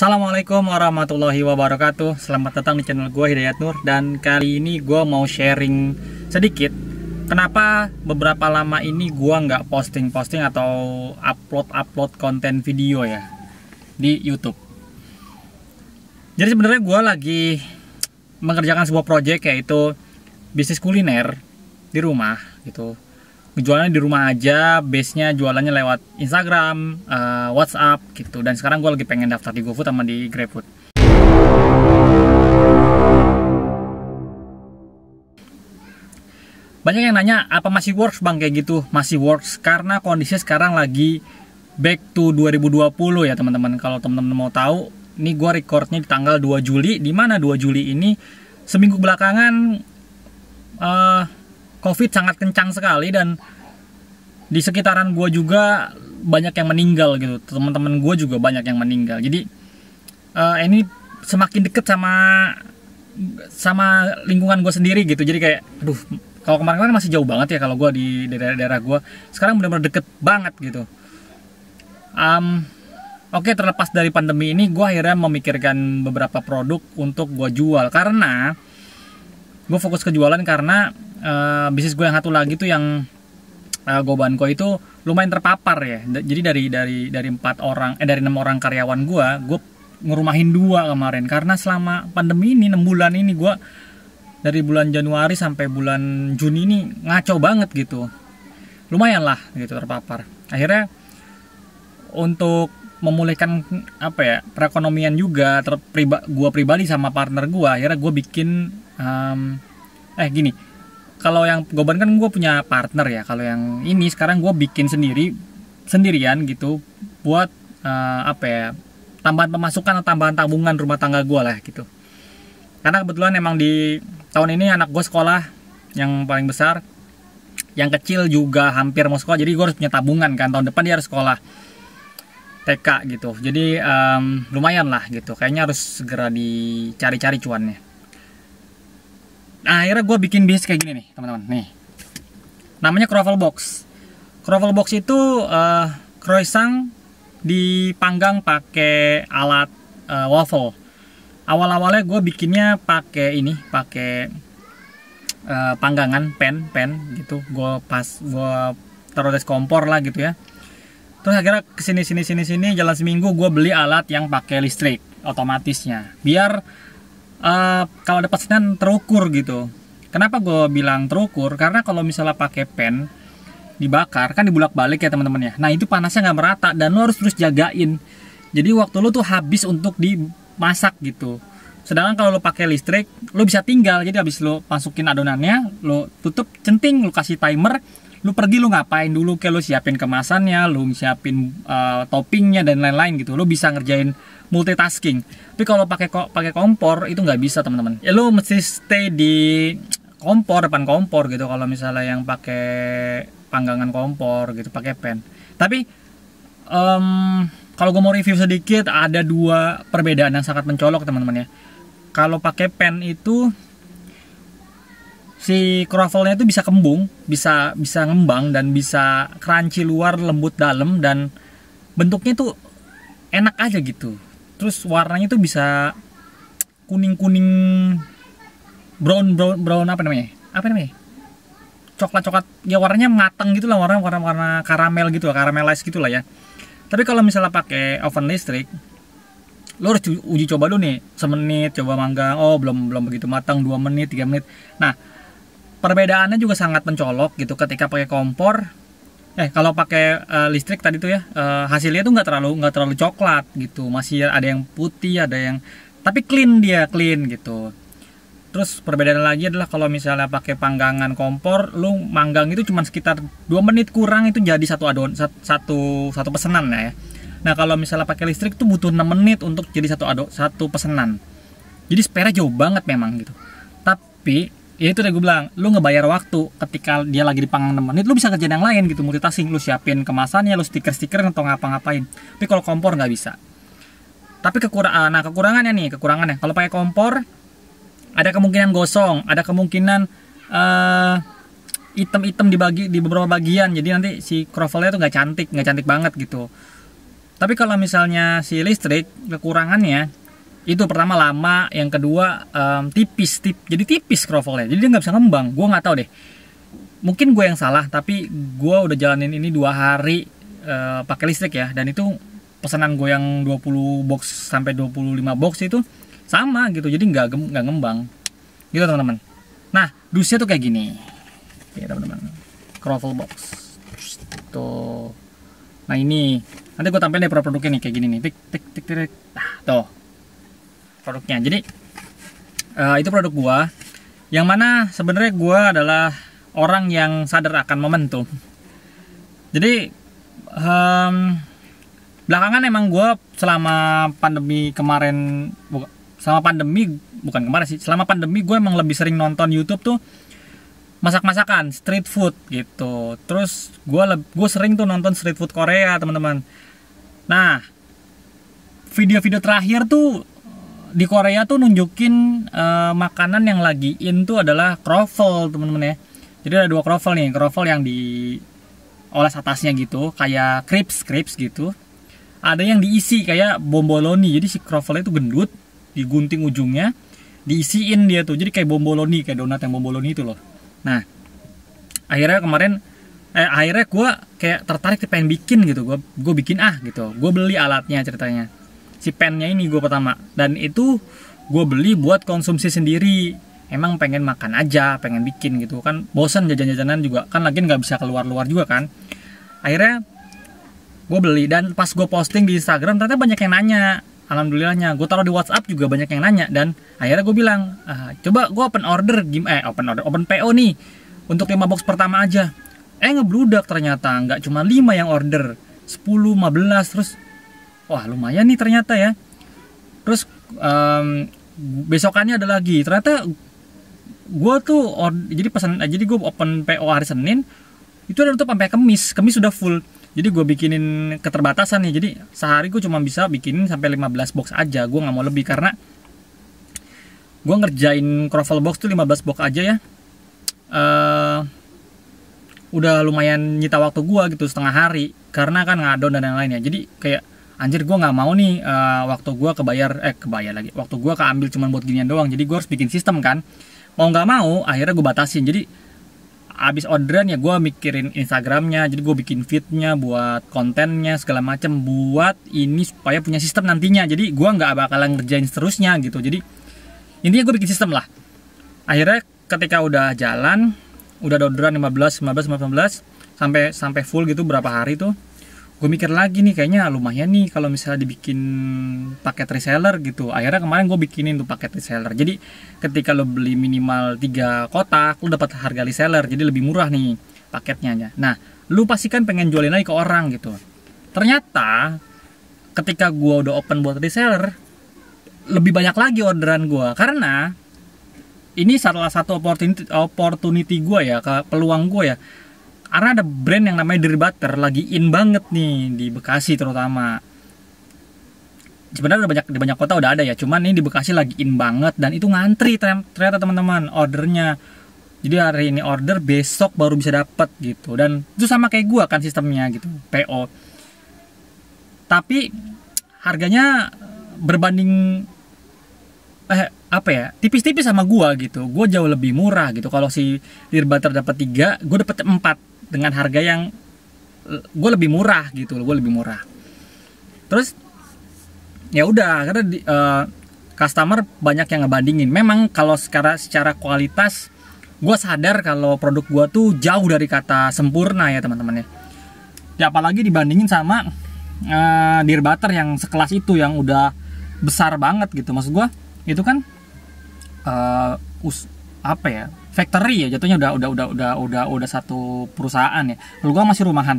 Assalamualaikum warahmatullahi wabarakatuh Selamat datang di channel gue Hidayat Nur Dan kali ini gue mau sharing sedikit Kenapa beberapa lama ini gue nggak posting-posting atau upload-upload konten video ya Di Youtube Jadi sebenarnya gue lagi mengerjakan sebuah proyek yaitu Bisnis kuliner di rumah gitu jualannya di rumah aja base-nya jualannya lewat Instagram uh, WhatsApp gitu dan sekarang gue lagi pengen daftar di GoFood sama di GrabFood banyak yang nanya apa masih works bang kayak gitu masih works karena kondisi sekarang lagi back to 2020 ya teman-teman kalau teman-teman mau tahu ini gue recordnya di tanggal 2 Juli di mana 2 Juli ini seminggu belakangan uh, COVID sangat kencang sekali dan di sekitaran gue juga banyak yang meninggal gitu teman-teman gue juga banyak yang meninggal jadi uh, ini semakin deket sama sama lingkungan gue sendiri gitu jadi kayak aduh kalau kemarin-kemarin masih jauh banget ya kalau gue di daerah-daerah gue sekarang benar-benar deket banget gitu um, oke okay, terlepas dari pandemi ini gue akhirnya memikirkan beberapa produk untuk gue jual karena gue fokus ke jualan karena Eh, bisnis gue yang satu lagi tuh yang uh, Gobanko itu lumayan terpapar ya. D jadi dari dari dari empat orang eh dari enam orang karyawan gue, gue ngerumahin dua kemarin karena selama pandemi ini enam bulan ini gue dari bulan Januari sampai bulan Juni ini ngaco banget gitu. Lumayan lah gitu terpapar. Akhirnya untuk memulihkan apa ya perekonomian juga terpriba gue pribadi sama partner gue akhirnya gue bikin um, eh gini kalau yang goban kan gue punya partner ya kalau yang ini sekarang gue bikin sendiri sendirian gitu buat uh, apa ya tambahan pemasukan atau tambahan tabungan rumah tangga gue lah gitu karena kebetulan emang di tahun ini anak gue sekolah yang paling besar yang kecil juga hampir mau sekolah jadi gue harus punya tabungan kan tahun depan dia harus sekolah TK gitu jadi um, lumayan lah gitu kayaknya harus segera dicari-cari cuannya nah, akhirnya gue bikin bis kayak gini nih teman-teman nih namanya croffle box croffle box itu uh, croissant dipanggang pakai alat uh, waffle awal-awalnya gue bikinnya pakai ini pakai uh, panggangan pen pen gitu gue pas gue taruh di kompor lah gitu ya terus akhirnya kesini sini sini sini jalan seminggu gue beli alat yang pakai listrik otomatisnya biar uh, kalau ada pesanan terukur gitu kenapa gue bilang terukur karena kalau misalnya pakai pen dibakar kan dibulak balik ya teman-teman ya nah itu panasnya nggak merata dan lo harus terus jagain jadi waktu lo tuh habis untuk dimasak gitu sedangkan kalau lo pakai listrik lo bisa tinggal jadi habis lo masukin adonannya lo tutup centing lo kasih timer lu pergi lu ngapain dulu kayak lu siapin kemasannya lu siapin uh, toppingnya dan lain-lain gitu lu bisa ngerjain multitasking tapi kalau pakai kok pakai kompor itu nggak bisa teman-teman ya lu mesti stay di kompor depan kompor gitu kalau misalnya yang pakai panggangan kompor gitu pakai pen tapi um, kalau gue mau review sedikit ada dua perbedaan yang sangat mencolok teman-teman ya kalau pakai pen itu si kroffelnya itu bisa kembung, bisa bisa ngembang dan bisa crunchy luar, lembut dalam dan bentuknya tuh enak aja gitu. Terus warnanya tuh bisa kuning-kuning brown brown brown apa namanya? Apa namanya? Coklat-coklat ya warnanya mateng gitu lah, warna warna warna karamel gitu lah, caramelized gitu lah ya. Tapi kalau misalnya pakai oven listrik, lo harus uji coba dulu nih semenit coba manggang oh belum belum begitu matang dua menit tiga menit nah perbedaannya juga sangat mencolok gitu ketika pakai kompor eh kalau pakai uh, listrik tadi tuh ya uh, hasilnya tuh nggak terlalu nggak terlalu coklat gitu masih ada yang putih ada yang tapi clean dia clean gitu terus perbedaan lagi adalah kalau misalnya pakai panggangan kompor lu manggang itu cuma sekitar dua menit kurang itu jadi satu adon satu satu pesenan ya nah kalau misalnya pakai listrik tuh butuh 6 menit untuk jadi satu adon satu pesenan. jadi spare jauh banget memang gitu tapi ya itu udah gue bilang lu ngebayar waktu ketika dia lagi di panggang 6 menit lu bisa kerjaan yang lain gitu multitasking lu siapin kemasannya lu stiker-stiker atau ngapa-ngapain tapi kalau kompor nggak bisa tapi kekurangan ah, nah kekurangannya nih kekurangannya kalau pakai kompor ada kemungkinan gosong ada kemungkinan uh, item-item dibagi di beberapa bagian jadi nanti si crovelnya tuh nggak cantik nggak cantik banget gitu tapi kalau misalnya si listrik kekurangannya itu pertama lama yang kedua um, tipis tip jadi tipis krovolnya jadi dia nggak bisa ngembang gue nggak tahu deh mungkin gue yang salah tapi gue udah jalanin ini dua hari uh, pakai listrik ya dan itu pesanan gue yang 20 box sampai 25 box itu sama gitu jadi nggak nggak ngembang gitu teman-teman nah dusnya tuh kayak gini ya teman-teman krovol box tuh nah ini nanti gue tampilin deh produk-produknya nih kayak gini nih tik tik tik tik nah, tuh produknya jadi uh, itu produk gua yang mana sebenarnya gua adalah orang yang sadar akan momentum jadi um, belakangan emang gua selama pandemi kemarin sama pandemi bukan kemarin sih selama pandemi gue emang lebih sering nonton YouTube tuh masak-masakan street food gitu terus gue gue sering tuh nonton street food Korea teman-teman nah video-video terakhir tuh di Korea tuh nunjukin uh, makanan yang lagi in tuh adalah croffle temen-temen ya jadi ada dua croffle nih croffle yang di oles atasnya gitu kayak crepes crepes gitu ada yang diisi kayak bomboloni jadi si croffle itu gendut digunting ujungnya diisiin dia tuh jadi kayak bomboloni kayak donat yang bomboloni itu loh nah akhirnya kemarin eh, akhirnya gue kayak tertarik pengen bikin gitu gue gue bikin ah gitu gue beli alatnya ceritanya si pennya ini gue pertama dan itu gue beli buat konsumsi sendiri emang pengen makan aja pengen bikin gitu kan bosan jajan-jajanan juga kan lagi nggak bisa keluar-luar juga kan akhirnya gue beli dan pas gue posting di Instagram ternyata banyak yang nanya alhamdulillahnya gue taruh di WhatsApp juga banyak yang nanya dan akhirnya gue bilang ah, coba gue open order gim eh open order open PO nih untuk 5 box pertama aja eh ngebludak ternyata nggak cuma 5 yang order 10 15 terus wah lumayan nih ternyata ya terus um, besokannya ada lagi ternyata gue tuh or, jadi pesan eh, jadi gue open PO hari Senin itu ada tutup sampai Kemis Kemis sudah full jadi gue bikinin keterbatasan nih jadi sehari gue cuma bisa bikinin sampai 15 box aja gue nggak mau lebih karena gue ngerjain croffle box tuh 15 box aja ya uh, udah lumayan nyita waktu gue gitu setengah hari karena kan ngadon dan yang lain ya. jadi kayak anjir gue nggak mau nih uh, waktu gue kebayar eh kebayar lagi waktu gue keambil cuma buat ginian doang jadi gue harus bikin sistem kan mau nggak mau akhirnya gue batasin jadi abis orderan ya gue mikirin Instagramnya jadi gue bikin fitnya buat kontennya segala macem buat ini supaya punya sistem nantinya jadi gue nggak bakalan ngerjain seterusnya gitu jadi intinya gue bikin sistem lah akhirnya ketika udah jalan udah orderan 15 15 15 sampai sampai full gitu berapa hari tuh gue mikir lagi nih kayaknya lumayan nih kalau misalnya dibikin paket reseller gitu akhirnya kemarin gue bikinin tuh paket reseller jadi ketika lo beli minimal 3 kotak lo dapat harga reseller jadi lebih murah nih paketnya ya nah lo pasti kan pengen jualin lagi ke orang gitu ternyata ketika gue udah open buat reseller lebih banyak lagi orderan gue karena ini salah satu opportunity, opportunity gue ya ke peluang gue ya karena ada brand yang namanya Dear Butter lagi in banget nih di Bekasi terutama sebenarnya banyak di banyak kota udah ada ya cuman ini di Bekasi lagi in banget dan itu ngantri ternyata teman-teman ordernya jadi hari ini order besok baru bisa dapat gitu dan itu sama kayak gua kan sistemnya gitu PO tapi harganya berbanding eh apa ya tipis-tipis sama gua gitu gua jauh lebih murah gitu kalau si Dirbater dapat tiga gua dapat empat dengan harga yang gua lebih murah gitu gue gua lebih murah terus ya udah karena di, uh, customer banyak yang ngebandingin memang kalau secara secara kualitas gua sadar kalau produk gua tuh jauh dari kata sempurna ya teman-teman ya. ya apalagi dibandingin sama uh, Dirbater yang sekelas itu yang udah besar banget gitu maksud gua itu kan uh, us apa ya factory ya jatuhnya udah udah udah udah udah udah satu perusahaan ya kalau gue masih rumahan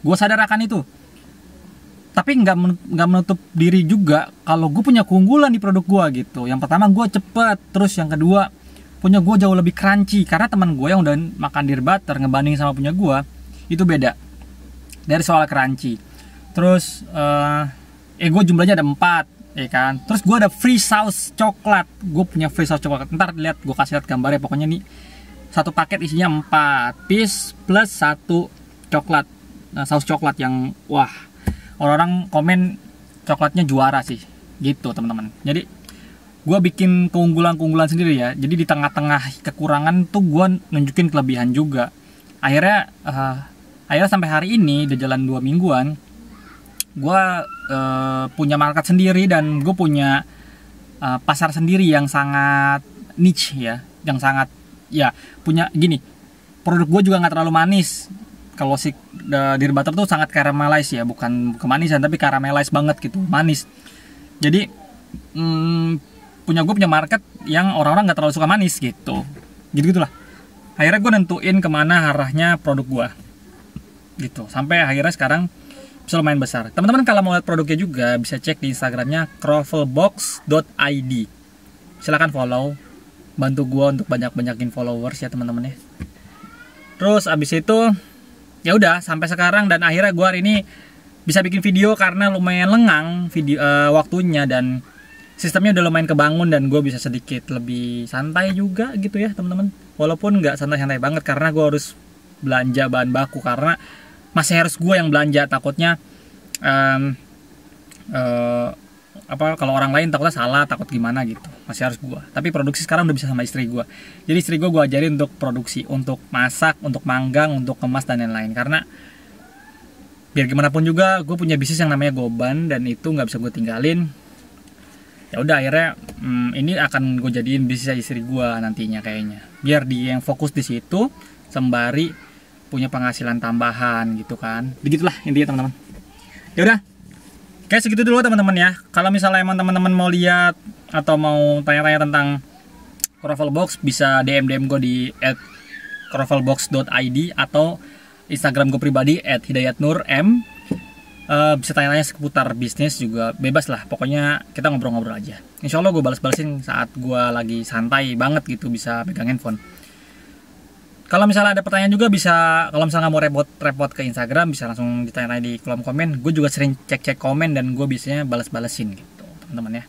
gue sadar akan itu tapi nggak nggak menutup diri juga kalau gue punya keunggulan di produk gue gitu yang pertama gue cepet terus yang kedua punya gue jauh lebih crunchy karena teman gue yang udah makan dir butter ngebanding sama punya gue itu beda dari soal crunchy terus uh, eh, eh jumlahnya ada empat ya kan terus gue ada free sauce coklat gue punya free sauce coklat ntar lihat gue kasih lihat gambarnya pokoknya nih satu paket isinya 4 piece plus satu coklat nah, saus coklat yang wah orang-orang komen coklatnya juara sih gitu teman-teman jadi gue bikin keunggulan-keunggulan sendiri ya jadi di tengah-tengah kekurangan tuh gue nunjukin kelebihan juga akhirnya uh, akhirnya sampai hari ini udah jalan dua mingguan gue uh, punya market sendiri dan gue punya uh, pasar sendiri yang sangat niche ya yang sangat ya punya gini produk gue juga nggak terlalu manis kalau si uh, butter tuh sangat karamelis ya bukan kemanisan tapi karamelis banget gitu manis jadi hmm, punya gue punya market yang orang-orang nggak terlalu suka manis gitu gitu gitulah akhirnya gue nentuin kemana arahnya produk gue gitu sampai akhirnya sekarang bisa lumayan besar. Teman-teman kalau mau lihat produknya juga bisa cek di Instagramnya crovelbox.id Silahkan follow, bantu gue untuk banyak-banyakin followers ya teman-teman ya. Terus abis itu ya udah sampai sekarang dan akhirnya gue hari ini bisa bikin video karena lumayan lengang video uh, waktunya dan sistemnya udah lumayan kebangun dan gue bisa sedikit lebih santai juga gitu ya teman-teman. Walaupun nggak santai-santai banget karena gue harus belanja bahan baku karena masih harus gue yang belanja takutnya um, uh, apa kalau orang lain takutnya salah takut gimana gitu masih harus gue tapi produksi sekarang udah bisa sama istri gue jadi istri gue gue ajarin untuk produksi untuk masak untuk manggang untuk kemas dan lain-lain karena biar gimana pun juga gue punya bisnis yang namanya goban dan itu nggak bisa gue tinggalin ya udah akhirnya hmm, ini akan gue jadiin bisnis istri gue nantinya kayaknya biar dia yang fokus di situ sembari punya penghasilan tambahan gitu kan begitulah intinya teman-teman ya udah kayak segitu dulu teman-teman ya kalau misalnya emang teman-teman mau lihat atau mau tanya-tanya tentang Crovel Box bisa DM DM gue di at crovelbox.id atau Instagram gue pribadi at hidayatnurm uh, eh, bisa tanya-tanya seputar bisnis juga bebas lah pokoknya kita ngobrol-ngobrol aja insya Allah gue balas-balasin saat gue lagi santai banget gitu bisa pegang handphone kalau misalnya ada pertanyaan juga bisa kalau misalnya mau repot repot ke Instagram bisa langsung ditanya di kolom komen gue juga sering cek cek komen dan gue biasanya balas balesin gitu teman-teman ya,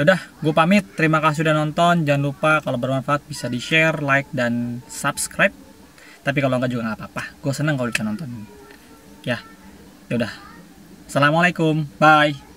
ya udah gue pamit terima kasih sudah nonton jangan lupa kalau bermanfaat bisa di share like dan subscribe tapi kalau enggak juga nggak apa-apa gue seneng kalau bisa nonton ya, ya udah. assalamualaikum bye